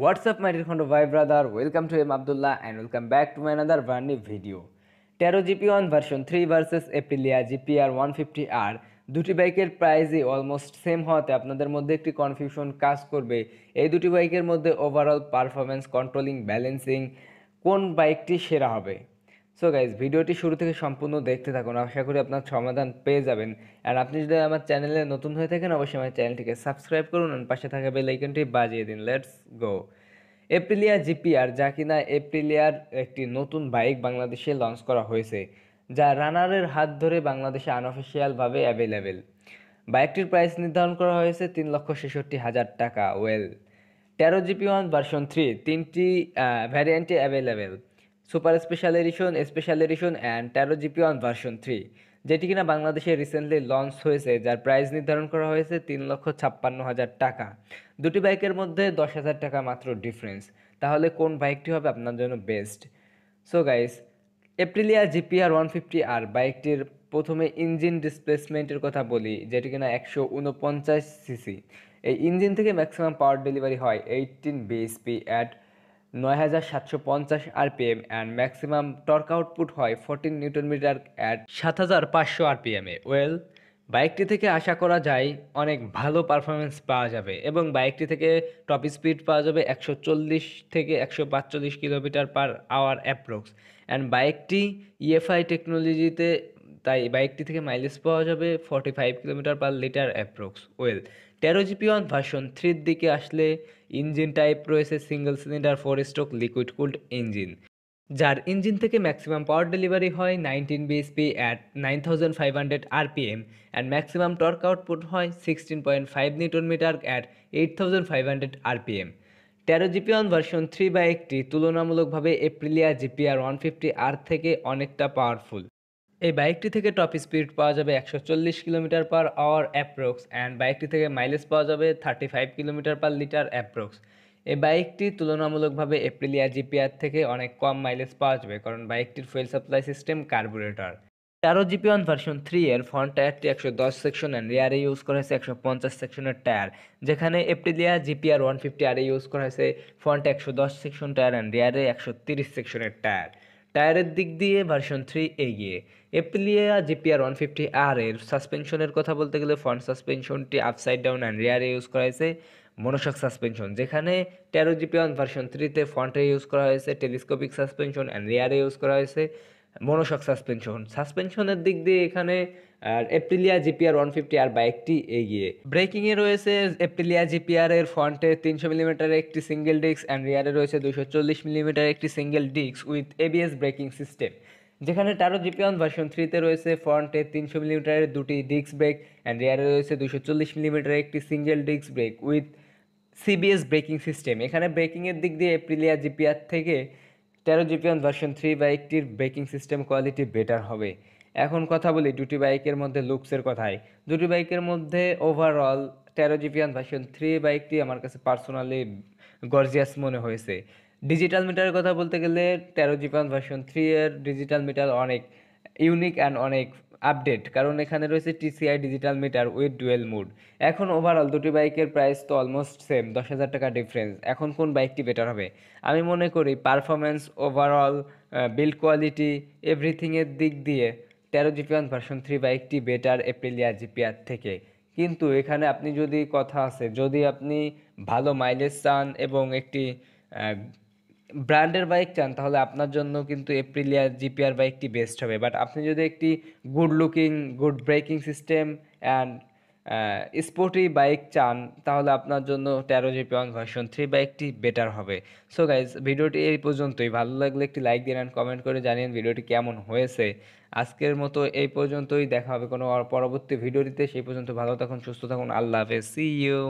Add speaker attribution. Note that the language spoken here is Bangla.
Speaker 1: হোয়াটসঅ্যাপ মাই খন্ড ভাই brother welcome to M Abdullah and welcome back to my another ভার্নি video Taro GP one version three versus Aprilia GP R one fifty R দুটি বাইকের প্রাইজই অলমোস্ট সেম হওয়াতে আপনাদের মধ্যে একটি কনফিউশন কাজ করবে এই দুটি বাইকের মধ্যে ওভারঅল পারফরমেন্স কন্ট্রোলিং ব্যালেন্সিং কোন বাইকটি সেরা হবে সো গাইজ ভিডিওটি শুরু থেকে সম্পূর্ণ দেখতে থাকুন আশা করি আপনার সমাধান পেয়ে যাবেন আর আপনি যদি আমার চ্যানেলে নতুন হয়ে থাকেন অবশ্যই আমার চ্যানেলটিকে সাবস্ক্রাইব করুন আর পাশে থাকা বেল আইকনটি বাজিয়ে দিন লেটস গো এপ্রিলিয়া জিপিআর যা কিনা এপ্রিলিয়ার একটি নতুন বাইক বাংলাদেশে লঞ্চ করা হয়েছে যা রানারের হাত ধরে বাংলাদেশে আনঅফিসিয়ালভাবে অ্যাভেলেবেল বাইকটির প্রাইস নির্ধারণ করা হয়েছে তিন লক্ষ ছেষট্টি হাজার টাকা well Taro GP one version three তিনটি ভ্যারিয়েন্টে available super special edition special edition and Taro GP one version three যেটি কিনা বাংলাদেশে রিসেন্টলি লঞ্চ হয়েছে যার প্রাইস নির্ধারণ করা হয়েছে তিন লক্ষ ছাপ্পান্ন হাজার টাকা দুটি বাইকের মধ্যে দশ হাজার টাকা মাত্র ডিফারেন্স তাহলে কোন বাইকটি হবে আপনার জন্য best so guys Aprilia R one fifty R বাইকটির প্রথমে ইঞ্জিন ডিসপ্লেসমেন্টের কথা বলি যেটি কিনা একশো উনপঞ্চাশ সিসি এই ইঞ্জিন থেকে ম্যাক্সিমাম পাওয়ার ডেলিভারি হয় এইটিন বিএসপি অ্যাট নয় হাজার সাতশো পঞ্চাশ RPM and maximum torque output হয় ফোরটিন নিউটন মিটার অ্যাট সাত হাজার পাঁচশো আরপিএমে ওয়েল বাইকটি থেকে আশা করা যায় অনেক ভালো পারফরমেন্স পাওয়া যাবে এবং বাইকটি থেকে টপ স্পিড পাওয়া যাবে একশো চল্লিশ থেকে একশো পাঁচচল্লিশ kilometre per hour approx and বাইকটি ইএফআই টেকনোলজিতে তাই বাইকটি থেকে মাইলেজ পাওয়া যাবে forty five kilometre per litre approx well Taro GP one version থ্রির দিকে আসলে ইঞ্জিন টাইপ রয়েছে single cylinder four stroke liquid cooled engine যার ইঞ্জিন থেকে ম্যাক্সিমাম পাওয়ার ডেলিভারি হয় nineteen BHP at nine thousand five hundred RPM and maximum torque output হয় sixteen point five newton metre at eight thousand five hundred RPM Taro GP one version three বাইকটি তুলনামূলকভাবে Aprilia GPR one fifty R থেকে অনেকটা পাওয়ারফুল এই বাইকটি থেকে টপ স্পিড পাওয়া যাবে একশো চল্লিশ kilometre per hour approx and বাইকটি থেকে মাইলেজ পাওয়া যাবে thirty five kilometre per litre approx এই বাইকটি তুলনামূলকভাবে এপ্রিলিয়া জিপিআর থেকে অনেক কম মাইলেজ পাওয়া যাবে কারণ বাইকটির fuel supply system carburettor Taro GP one version three এর ফ্রন্ট টায়ারটি একশো দশ সেকশন অ্যান্ড রিয়ারে ইউজ করা হয়েছে একশো পঞ্চাশ সেকশনের টায়ার যেখানে এপ্রিলিয়া জিপিআর ওয়ান ফিফটি আরে ইউজ করা হয়েছে ফ্রন্ট একশো দশ সেকশন টায়ার অ্যান্ড রিয়ারে একশো তিরিশ সেকশনের টায়ার টায়ারের দিক দিয়ে ভার্সন থ্রি এগিয়ে Aprilia GPR one fifty R এর সাসপেনশনের কথা বলতে গেলে ফ্রন্ট সাসপেনশনটি আপসাইড ডাউন অ্যান্ড রিয়ারে ইউজ করা হয়েছে মনোশক সাসপেনশন যেখানে জিপি ওয়ান ভার্সন থ্রিতে ফ্রন্টে ইউজ করা হয়েছে টেলিস্কোপিক সাসপেনশন অ্যান্ড রিয়ারে ইউজ করা হয়েছে মনোশক সাসপেনশন সাসপেনশনের দিক দিয়ে এখানে আর Aprilia GPR one fifty R বাইকটি এগিয়ে ব্রেকিংয়ে রয়েছে এপ্রিলিয়া জিপিআর এর ফ্রন্টে তিনশো মিলিমিটার একটি সিঙ্গেল ডিস্ক অ্যান্ড রিয়ারে রয়েছে দুশো চল্লিশ মিলিমিটার একটি single disc with ABS braking system যেখানে টারো জিপিয়ন ভার্সন থ্রিতে রয়েছে ফ্রন্টে তিনশো মিলিমিটারের দুটি ডিস্ক ব্রেক অ্যান্ড রিয়ারে রয়েছে দুশো চল্লিশ মিলিমিটারের একটি single disc brake with CBS braking system এখানে ব্রেকিংয়ের দিক দিয়ে এপ্রিলিয়া জিপিআর থেকে তেরো অন ভার্সন থ্রি বাইকটির ব্রেকিং সিস্টেম কোয়ালিটি বেটার হবে এখন কথা বলি দুটি বাইকের মধ্যে লুকসের কথায় দুটি বাইকের মধ্যে ওভারঅল তেরো অন ভার্সন থ্রি বাইকটি আমার কাছে পার্সোনালি গর্জিয়াস মনে হয়েছে ডিজিটাল মিটারের কথা বলতে গেলে তেরো জিপিয়ান ভার্সন থ্রি এর ডিজিটাল মিটার অনেক ইউনিক অ্যান্ড অনেক আপডেট কারণ এখানে রয়েছে TCI digital meter with dual mode এখন ওভারঅল দুটি বাইকের প্রাইস তো অলমোস্ট সেম দশ হাজার টাকা ডিফারেন্স এখন কোন বাইকটি বেটার হবে আমি মনে করি পারফরমেন্স ওভারঅল বিল্ড কোয়ালিটি এভরিথিংয়ের দিক দিয়ে Taro GP one version three বাইকটি বেটার এপ্রিলিয়া জিপিআর থেকে কিন্তু এখানে আপনি যদি কথা আছে যদি আপনি ভালো মাইলেজ চান এবং একটি ব্র্যান্ডের বাইক চান তাহলে আপনার জন্য কিন্তু এপ্রিলিয়া জিপিআর বাইকটি বেস্ট হবে বাট আপনি যদি একটি good looking good braking system and sporty bike চান তাহলে আপনার জন্য Taro GP one version three বাইকটি বেটার হবে সো গাইজ ভিডিওটি এই পর্যন্তই ভালো লাগলে একটি লাইক দিন অ্যান্ড কমেন্ট করে জানিয়ে ভিডিওটি কেমন হয়েছে আজকের মতো এই পর্যন্তই দেখা হবে কোনো পরবর্তী ভিডিওটিতে সেই পর্যন্ত ভালো থাকুন সুস্থ থাকুন আল্লাহ হাফেজ সি ইউ